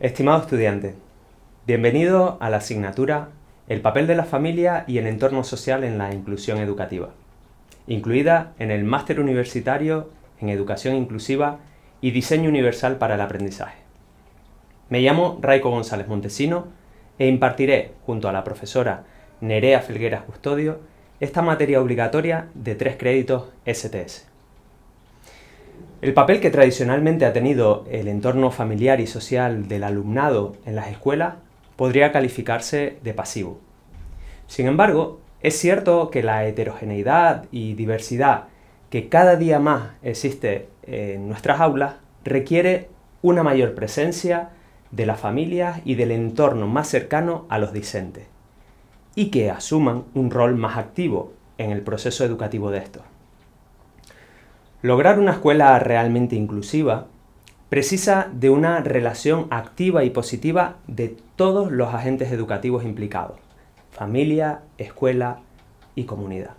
Estimado estudiante, bienvenido a la asignatura El papel de la familia y el entorno social en la inclusión educativa, incluida en el Máster Universitario en Educación Inclusiva y Diseño Universal para el Aprendizaje. Me llamo Raico González Montesino e impartiré, junto a la profesora Nerea Felgueras Custodio, esta materia obligatoria de tres créditos STS. El papel que tradicionalmente ha tenido el entorno familiar y social del alumnado en las escuelas podría calificarse de pasivo. Sin embargo, es cierto que la heterogeneidad y diversidad que cada día más existe en nuestras aulas requiere una mayor presencia de las familias y del entorno más cercano a los discentes, y que asuman un rol más activo en el proceso educativo de estos. Lograr una escuela realmente inclusiva precisa de una relación activa y positiva de todos los agentes educativos implicados, familia, escuela y comunidad.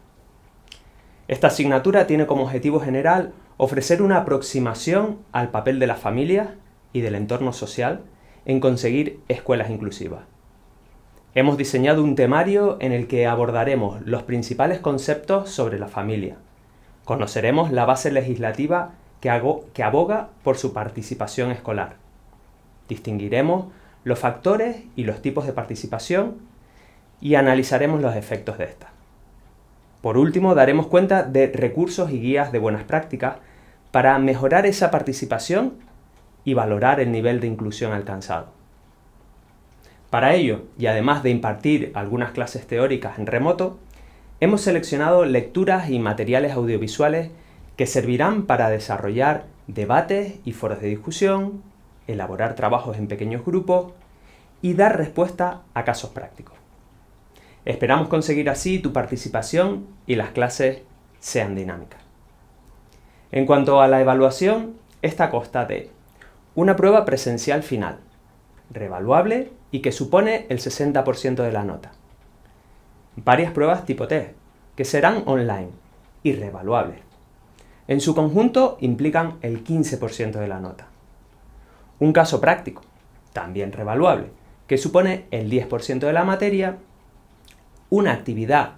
Esta asignatura tiene como objetivo general ofrecer una aproximación al papel de las familias y del entorno social en conseguir escuelas inclusivas. Hemos diseñado un temario en el que abordaremos los principales conceptos sobre la familia, Conoceremos la base legislativa que, aboga por su participación escolar. Distinguiremos los factores y los tipos de participación y analizaremos los efectos de esta. Por último, daremos cuenta de recursos y guías de buenas prácticas para mejorar esa participación y valorar el nivel de inclusión alcanzado. Para ello, y además de impartir algunas clases teóricas en remoto, Hemos seleccionado lecturas y materiales audiovisuales que servirán para desarrollar debates y foros de discusión, elaborar trabajos en pequeños grupos y dar respuesta a casos prácticos. Esperamos conseguir así tu participación y las clases sean dinámicas. En cuanto a la evaluación, esta consta de una prueba presencial final, revaluable y que supone el 60% de la nota varias pruebas tipo test, que serán online y revaluables. En su conjunto implican el 15% de la nota. Un caso práctico, también revaluable, que supone el 10% de la materia, una actividad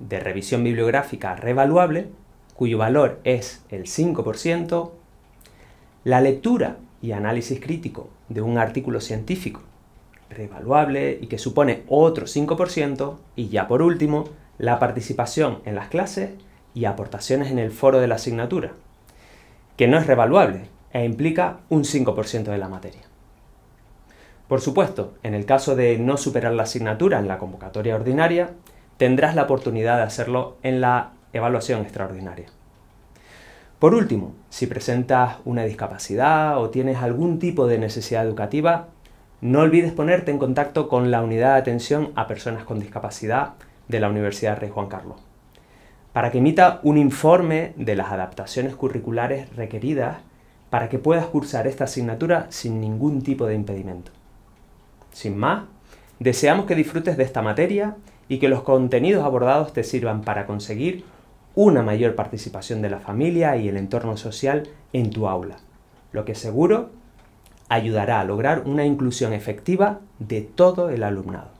de revisión bibliográfica revaluable, cuyo valor es el 5%, la lectura y análisis crítico de un artículo científico revaluable y que supone otro 5%. Y ya por último, la participación en las clases y aportaciones en el foro de la asignatura, que no es revaluable e implica un 5% de la materia. Por supuesto, en el caso de no superar la asignatura en la convocatoria ordinaria, tendrás la oportunidad de hacerlo en la evaluación extraordinaria. Por último, si presentas una discapacidad o tienes algún tipo de necesidad educativa, no olvides ponerte en contacto con la unidad de atención a personas con discapacidad de la Universidad Rey Juan Carlos para que emita un informe de las adaptaciones curriculares requeridas para que puedas cursar esta asignatura sin ningún tipo de impedimento. Sin más, deseamos que disfrutes de esta materia y que los contenidos abordados te sirvan para conseguir una mayor participación de la familia y el entorno social en tu aula, lo que seguro ayudará a lograr una inclusión efectiva de todo el alumnado.